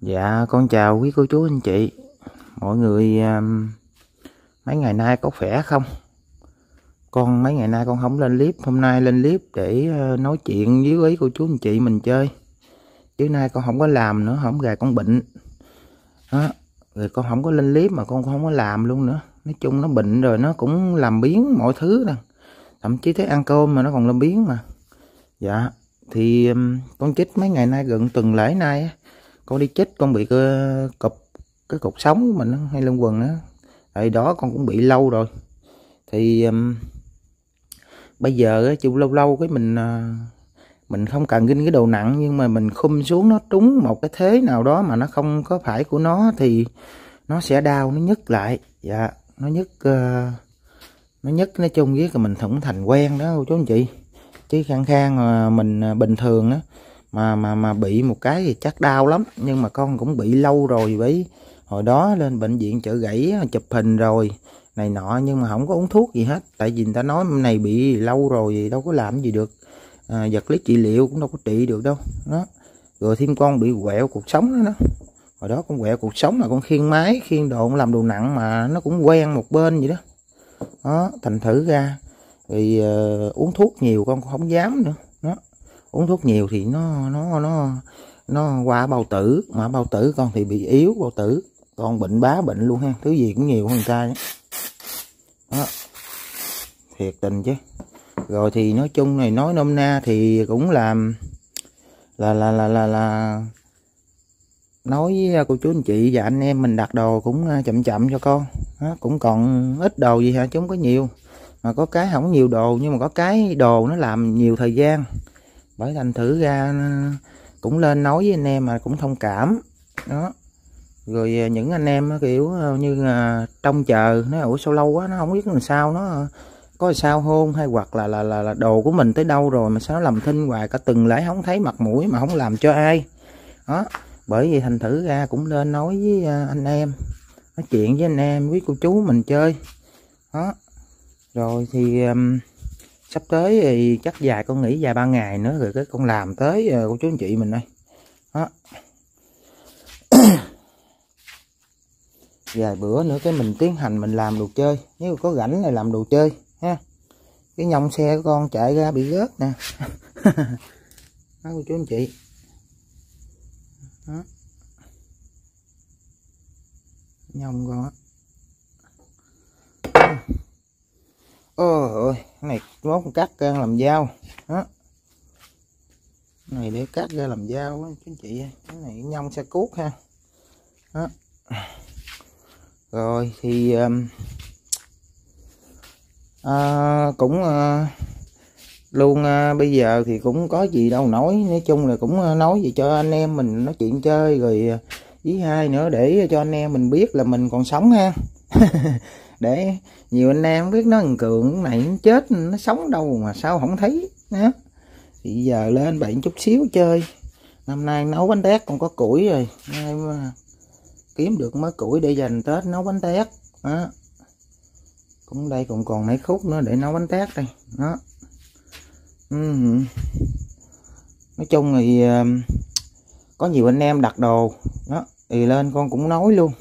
Dạ con chào quý cô chú anh chị Mọi người um, mấy ngày nay có khỏe không? Con mấy ngày nay con không lên clip Hôm nay lên clip để uh, nói chuyện với quý cô chú anh chị mình chơi Chứ nay con không có làm nữa, không gà con bệnh đó. Rồi con không có lên clip mà con không có làm luôn nữa Nói chung nó bệnh rồi nó cũng làm biến mọi thứ nè Thậm chí thấy ăn cơm mà nó còn làm biến mà Dạ thì um, con chích mấy ngày nay gần tuần lễ nay á con đi chết con bị ờ, cái cục cái cục sống của mình hay lưng quần á tại đó con cũng bị lâu rồi thì um, bây giờ chịu lâu lâu cái mình ờ, mình không cần ginh cái đồ nặng nhưng mà mình khum xuống nó trúng một cái thế nào đó mà nó không có phải của nó thì nó sẽ đau nó nhức lại dạ nó nhức ờ, nó nhức nói chung với mình thủng thành quen đó cô chú anh chị chứ khang khang mà mình bình thường á mà mà mà bị một cái thì chắc đau lắm nhưng mà con cũng bị lâu rồi với hồi đó lên bệnh viện chợ gãy ờ, chụp hình rồi này nọ nhưng mà không có uống thuốc gì hết tại vì người ta nói này bị lâu rồi thì đâu có làm gì được à, vật lý trị liệu cũng đâu có trị được đâu đó rồi thêm con bị quẹo cuộc sống đó, đó. hồi đó con quẹo cuộc sống là con khiên máy khiên độn làm đồ nặng mà nó cũng quen một bên vậy đó đó thành thử ra thì uh, ờ, uống thuốc nhiều con cũng không dám nữa đó uống thuốc nhiều thì nó nó nó nó qua bao tử mà bao tử con thì bị yếu bao tử con bệnh bá bệnh luôn ha thứ gì cũng nhiều hơn người ta đó thiệt tình chứ rồi thì nói chung này nói nôm na thì cũng làm là là là là là nói với à, cô chú anh chị và anh em mình đặt đồ cũng à, chậm chậm cho con đó, cũng còn ít đồ gì hả chúng có nhiều mà có cái không nhiều đồ nhưng mà có cái đồ nó làm nhiều thời gian bởi thành thử ra cũng lên nói với anh em mà cũng thông cảm đó rồi à, những anh em kiểu à, như là trông chờ nó ủa sao lâu quá nó không biết làm sao nó à, có sao hôn hay hoặc là là là, là đồ của mình tới đâu rồi mà sao nó làm thinh hoài cả từng lễ không thấy mặt mũi mà không làm cho ai đó bởi vì thành thử ra cũng lên nói với anh em nói chuyện với anh em với cô chú mình chơi đó rồi thì um, sắp tới thì chắc dài con nghỉ vài ba ngày nữa rồi cái con làm tới ờ, của chú anh chị mình đây đó vài bữa nữa cái mình tiến hành mình làm đồ chơi nếu có rảnh này làm đồ chơi ha cái nhông xe của con chạy ra bị rớt nè đó cô chú anh chị đó nhông con á ôi này mốt cắt ra làm dao đó này để cắt ra làm dao đó, chú chị cái này nhông xe cuốc ha đó rồi thì um, à, cũng à, luôn à, bây giờ thì cũng có gì đâu nói nói chung là cũng à, nói gì cho anh em mình nói chuyện chơi rồi à, với hai nữa để cho anh em mình biết là mình còn sống ha để nhiều anh em biết nó cường này nó chết nó sống đâu mà sao không thấy nhá thì giờ lên bệnh chút xíu chơi năm nay nấu bánh tét còn có củi rồi em kiếm được mấy củi để dành tết nấu bánh tét đó cũng đây còn còn mấy khúc nữa để nấu bánh tét đây đó ừ. nói chung thì ờ, có nhiều anh em đặt đồ đó thì lên con cũng nói luôn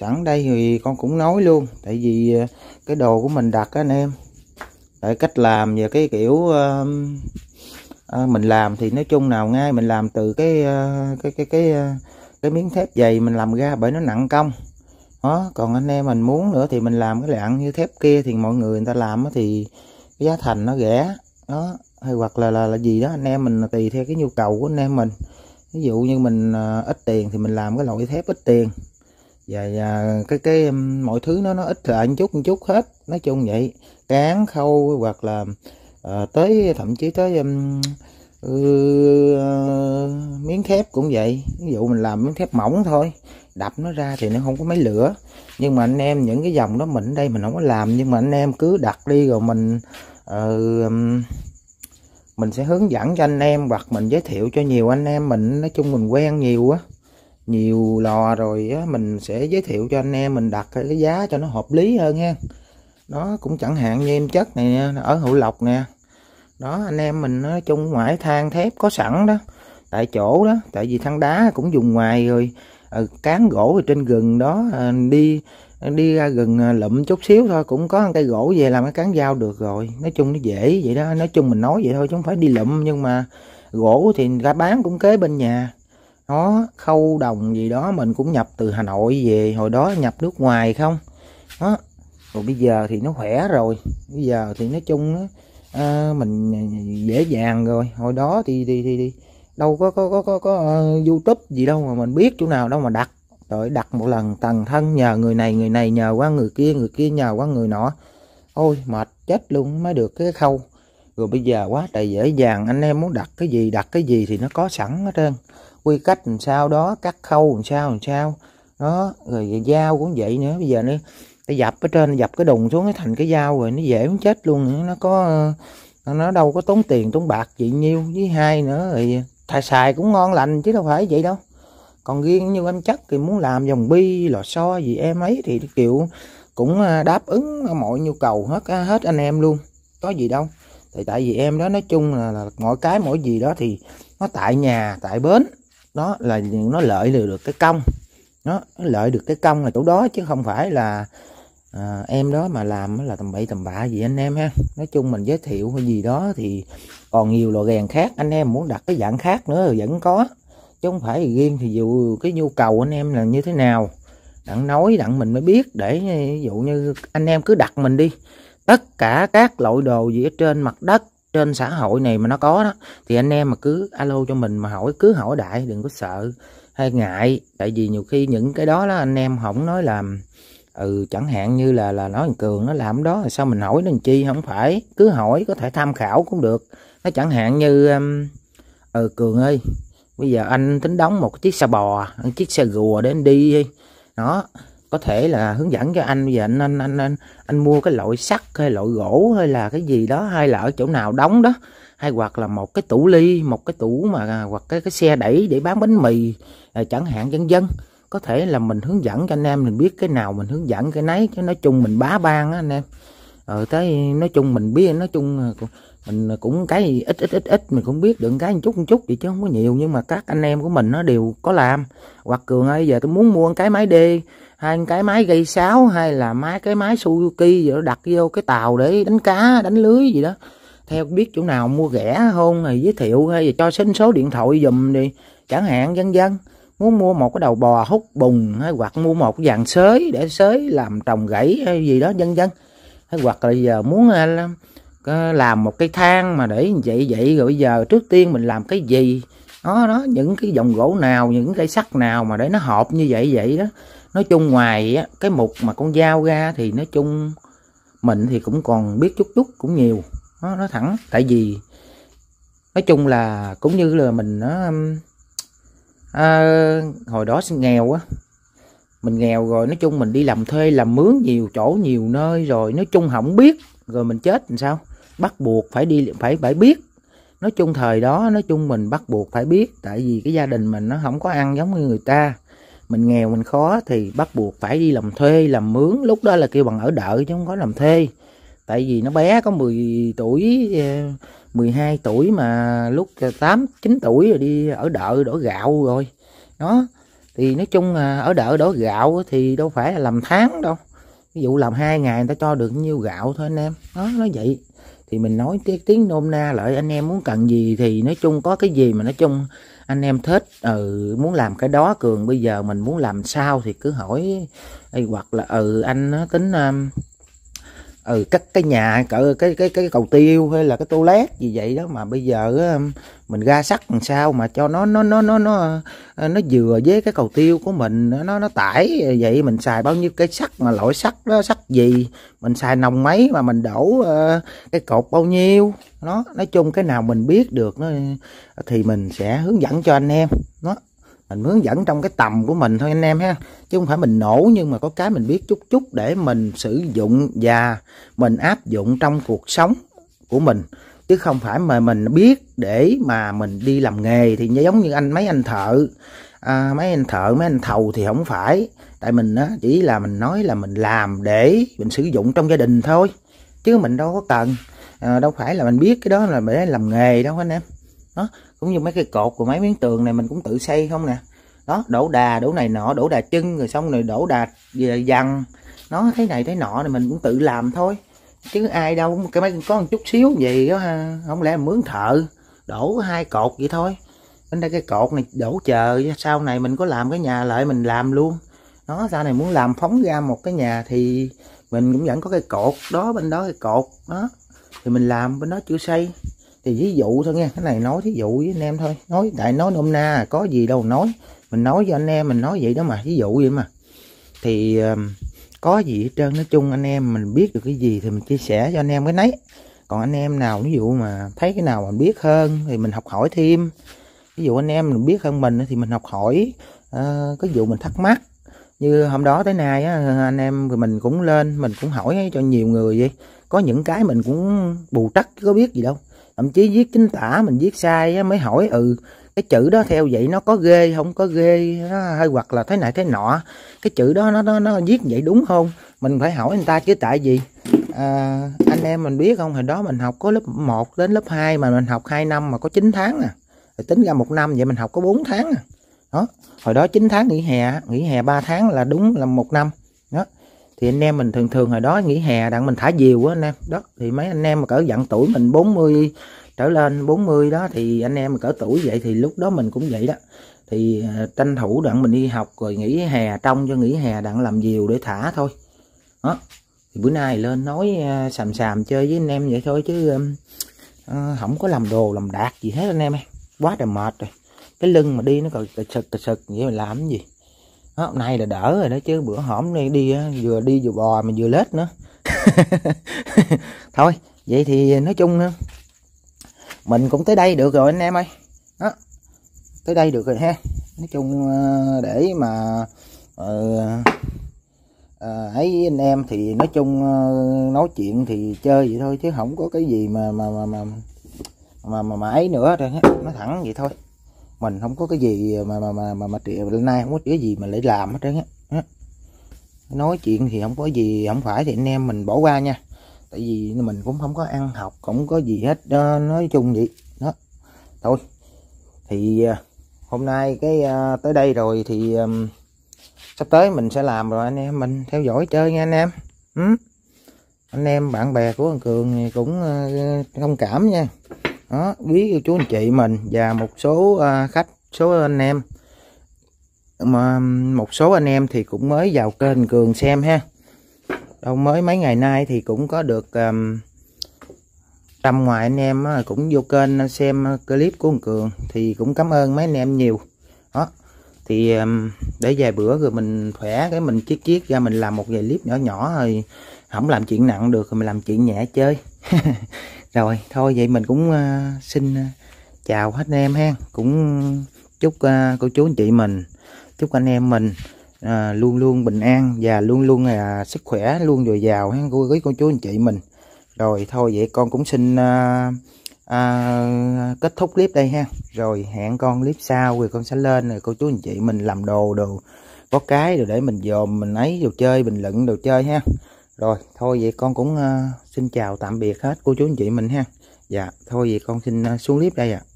sẵn đây thì con cũng nói luôn tại vì ờ, cái đồ của mình đặt anh em tại cách làm và cái kiểu uh, uh, mình làm thì nói chung nào ngay mình làm từ cái uh, cái cái cái uh, cái miếng thép dày mình làm ra bởi nó nặng công đó còn anh em mình muốn nữa thì mình làm cái lạng như thép kia thì mọi người người ta làm thì cái giá thành nó rẻ đó hay hoặc là là là gì đó anh em mình tùy theo cái nhu cầu của anh em mình ví dụ như mình uh, ít tiền thì mình làm cái loại thép ít tiền và, và cái cái mọi thứ nó nó ít lại một chút một chút hết nói chung vậy cán khâu hoặc là à, tới thậm chí tới um, uh, miếng thép cũng vậy ví dụ mình làm miếng thép mỏng thôi đập nó ra thì nó không có mấy lửa nhưng mà anh em những cái dòng đó mình đây mình không có làm nhưng mà anh em cứ đặt đi rồi mình uh, mình sẽ hướng dẫn cho anh em hoặc mình giới thiệu cho nhiều anh em mình nói chung mình quen nhiều á nhiều lò rồi á, mình sẽ giới thiệu cho anh em mình đặt cái giá cho nó hợp lý hơn nha đó cũng chẳng hạn như em chất này ở hữu lộc nè đó anh em mình nói chung ngoại than thép có sẵn đó tại chỗ đó tại vì than đá cũng dùng ngoài rồi ừ, cán gỗ ở trên gừng đó ờ, đi đi ra gừng ờ, lụm chút xíu thôi cũng có cây gỗ về làm cái cán dao được rồi nói chung nó dễ vậy đó nói chung mình nói vậy thôi chứ không phải đi lụm nhưng mà gỗ thì ra bán cũng kế bên nhà nó khâu đồng gì đó mình cũng nhập từ Hà Nội về hồi đó nhập nước ngoài không đó rồi bây giờ thì nó khỏe rồi bây giờ thì nói chung nó à, mình dễ dàng rồi hồi đó thì thì thì, thì đâu có có có có, có uh, YouTube gì đâu mà mình biết chỗ nào đâu mà đặt rồi đặt một lần tầng thân nhờ người này người này nhờ qua người kia người kia nhờ qua người nọ ôi mệt chết luôn mới được cái khâu rồi bây giờ quá trời dễ dàng anh em muốn đặt cái gì đặt cái gì thì nó có sẵn hết trơn quy cách làm sao đó cắt khâu làm sao làm sao đó rồi dao cũng vậy nữa bây giờ nó ta dập ở trên dập cái đùng xuống nó thành cái dao rồi nó dễ muốn chết luôn nữa nó có nó đâu có tốn tiền tốn bạc gì nhiêu với hai nữa rồi thay xài cũng ngon lành chứ đâu phải vậy đâu còn riêng như em chắc thì muốn làm dòng bi lò xo gì em ấy thì kiểu cũng à, đáp ứng mọi nhu cầu hết à, hết anh em luôn có gì đâu thì tại vì em đó nói chung là, là mọi cái mỗi gì đó thì nó tại nhà tại bến nó là nó lợi được, cái công nó, nó lợi được cái công là chỗ đó chứ không phải là à, em đó mà làm là tầm bậy tầm bạ gì anh em ha nói chung mình giới thiệu cái gì đó thì còn nhiều loại rèn khác anh em muốn đặt cái dạng khác nữa vẫn có chứ không phải riêng thì dù cái nhu cầu anh em là như thế nào đặng nói đặng mình mới biết để ví dụ như anh em cứ đặt mình đi tất cả các loại đồ gì ở trên mặt đất trên xã hội này mà nó có đó thì anh em mà cứ alo cho mình mà hỏi cứ hỏi đại đừng có sợ hay ngại tại vì nhiều khi những cái đó đó anh em không nói làm ừ chẳng hạn như là là nói cường nó làm đó sao mình hỏi nó chi không phải cứ hỏi có thể tham khảo cũng được nó chẳng hạn như um, ừ cường ơi bây giờ anh tính đóng một chiếc xe bò một chiếc xe rùa để anh đi đó có thể là hướng dẫn cho anh về anh anh anh anh, anh mua cái loại sắt hay loại gỗ hay là cái gì đó hay là ở chỗ nào đóng đó hay hoặc là một cái tủ ly một cái tủ mà à, hoặc cái cái xe đẩy để bán bánh mì à, chẳng hạn vân vân có thể là mình hướng dẫn cho anh em mình biết cái nào mình hướng dẫn cái nấy chứ nói chung mình bá ban á anh em ờ tới nói chung mình biết nói chung à, mình cũng cái ít ít ít ít mình cũng biết được cái một chút một chút vậy chứ không có nhiều nhưng mà các anh em của mình nó đều có làm hoặc cường ơi giờ tôi muốn mua cái máy đi hai cái máy gây sáo hay là máy cái máy Suzuki gì đó đặt vô cái tàu để đánh cá đánh lưới gì đó theo biết chỗ nào mua rẻ hơn thì giới thiệu hay là cho xin số điện thoại dùm đi chẳng hạn vân vân muốn mua một cái đầu bò hút bùng hay hoặc mua một cái dàn sới để sới làm trồng gãy hay gì đó vân vân hay hoặc là giờ muốn à, à, làm một cái thang mà để vậy vậy rồi giờ trước tiên mình làm cái gì đó đó những cái dòng gỗ nào những cái sắt nào mà để nó hợp như vậy vậy đó nói chung ngoài á, cái mục mà con dao ra thì nói chung mình thì cũng còn biết chút chút cũng nhiều nó nó thẳng tại vì nói chung là cũng như là mình nó à, hồi đó nghèo á mình nghèo rồi nói chung mình đi làm thuê làm mướn nhiều chỗ nhiều nơi rồi nói chung không biết rồi mình chết làm sao bắt buộc phải đi phải phải biết nói chung thời đó nói chung mình bắt buộc phải biết tại vì cái gia đình mình nó không có ăn giống như người ta mình nghèo mình khó thì bắt buộc phải đi làm thuê làm mướn lúc đó là kêu bằng ở đợi chứ không có làm thuê tại vì nó bé có 10 tuổi 12 ờ, tuổi mà lúc 8 ờ, 9 tuổi rồi đi ở đợi đổ gạo rồi đó thì nói chung là ở đợi đổ gạo thì đâu phải là làm tháng đâu ví dụ làm hai ngày người ta cho được nhiêu gạo thôi anh em đó nói vậy thì mình nói tiếng nôm na lại anh em muốn cần gì thì nói chung có cái gì mà nói chung anh em thích ừ muốn làm cái đó cường bây giờ mình muốn làm sao thì cứ hỏi Ê, hoặc là ừ anh tính um, ừ cắt cái nhà cỡ cái cái cái cầu tiêu hay là cái toilet gì vậy đó mà bây giờ um, mình ra sắt làm sao mà cho nó nó nó nó nó ờ, nó vừa với cái cầu tiêu của mình nó nó tải vậy mình xài bao nhiêu cái sắt mà loại sắt đó sắt gì mình xài nòng mấy mà mình đổ uh, cái cột bao nhiêu nó nói chung cái nào mình biết được nó thì mình sẽ hướng dẫn cho anh em nó mình hướng dẫn trong cái tầm của mình thôi anh em ha chứ không phải mình nổ nhưng mà có cái mình biết chút chút để mình sử dụng và mình áp dụng trong cuộc sống của mình chứ không phải mà mình biết để mà mình đi làm nghề thì giống như anh mấy anh thợ à, mấy anh thợ mấy anh thầu thì không phải tại mình á chỉ là mình nói là mình làm để mình sử dụng trong gia đình thôi chứ mình đâu có cần à, đâu phải là mình biết cái đó là để làm nghề đâu anh em đó cũng như mấy cái cột của mấy miếng tường này mình cũng tự xây không nè đó đổ đà đổ này nọ đổ đà chân rồi xong rồi đổ đà à, dằn nó thế này thế nọ này mình cũng tự làm thôi chứ ai đâu cái mấy có một chút xíu gì đó ha. À, không lẽ mướn thợ đổ hai cột vậy thôi bên đây cái cột này đổ chờ sau này mình có làm cái nhà lại mình làm luôn nó sau này muốn làm phóng ra một cái nhà thì mình cũng vẫn có cái cột đó bên đó cái cột đó thì mình làm bên đó chưa xây thì ví dụ thôi nha cái này nói thí dụ với anh em thôi nói đại nói nôm na có gì đâu nói mình nói cho anh em mình nói vậy đó mà ví dụ vậy mà thì có gì hết trơn nói chung anh em mình biết được cái gì thì mình chia sẻ cho anh em cái nấy còn anh em nào ví dụ mà thấy cái nào mình biết hơn thì mình học hỏi thêm ví dụ anh em mình biết hơn mình thì mình học hỏi uh, cái vụ mình thắc mắc như hôm đó tới nay á, anh em mình cũng lên mình cũng hỏi cho nhiều người vậy có những cái mình cũng bù trắc có biết gì đâu thậm chí viết chính tả mình viết sai á, mới hỏi ừ cái chữ đó theo vậy nó có ghê không có ghê nó hơi hoặc là thế này thế nọ cái chữ đó nó nó nó viết vậy đúng không mình phải hỏi người ta chứ tại vì à, anh em mình biết không hồi đó mình học có lớp 1 đến lớp 2 mà mình học 2 năm mà có 9 tháng nè à. rồi tính ra một năm vậy mình học có 4 tháng à. đó hồi đó 9 tháng nghỉ hè nghỉ hè 3 tháng là đúng là một năm thì anh em mình thường thường hồi đó nghỉ hè đặng mình thả diều á anh em đó thì mấy anh em mà cỡ dặn tuổi mình 40 trở lên 40 đó thì anh em mà cỡ tuổi vậy thì lúc đó mình cũng vậy đó thì à, tranh thủ đặng mình đi học rồi nghỉ hè trong cho nghỉ hè đặng làm diều để thả thôi đó thì bữa nay lên nói sàm à, sàm chơi với anh em vậy thôi chứ uh, à, không có làm đồ làm đạt gì hết anh em ơi quá là mệt rồi cái lưng mà đi nó còn sực sực vậy mà làm gì hôm nay là đỡ rồi đó chứ bữa hổm đi đi vừa đi vừa bò mà vừa lết nữa thôi vậy thì nói chung mình cũng tới đây được rồi anh em ơi đó tới đây được rồi ha nói chung ờ, để mà uh, à, anh em thì nói chung nói chuyện thì chơi vậy thôi chứ không có cái gì mà mà mà mà mà mà, mà ấy nữa rồi nói thẳng vậy thôi mình không có cái gì mà mà mà mà, mà lên nay không có cái gì mà lại làm hết trơn á nói chuyện thì không có gì không phải thì anh em mình bỏ qua nha tại vì mình cũng không có ăn học cũng có gì hết đó, nói chung vậy đó thôi thì à, hôm nay cái à, tới đây rồi thì um, sắp tới mình sẽ làm rồi anh em mình theo dõi chơi nha anh em ừ? anh em bạn bè của anh cường thì cũng uh, thông cảm nha đó quý cô chú anh chị mình và một số à, khách số anh em mà một số anh em thì cũng mới vào kênh cường xem ha đâu mới mấy ngày nay thì cũng có được um, trăm ngoài anh em cũng vô kênh xem clip của anh cường thì cũng cảm ơn mấy anh em nhiều đó thì um, để vài bữa rồi mình khỏe cái mình chiết chiết ra mình làm một vài clip nhỏ nhỏ rồi không làm chuyện nặng được rồi mình làm chuyện nhẹ chơi rồi thôi vậy mình cũng uh, xin uh, chào hết anh em ha cũng chúc uh, cô chú anh chị mình chúc anh em mình uh, luôn luôn bình an và luôn luôn uh, sức khỏe luôn dồi dào ha cô quý cô chú anh chị mình rồi thôi vậy con cũng xin uh, uh, kết thúc clip đây ha rồi hẹn con clip sau rồi con sẽ lên rồi cô chú anh chị mình làm đồ đồ có cái rồi để mình dòm mình ấy đồ chơi bình luận đồ chơi ha rồi thôi vậy con cũng uh, xin chào tạm biệt hết cô chú anh chị mình ha dạ thôi thì con xin à, xuống clip đây ạ à.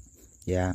dạ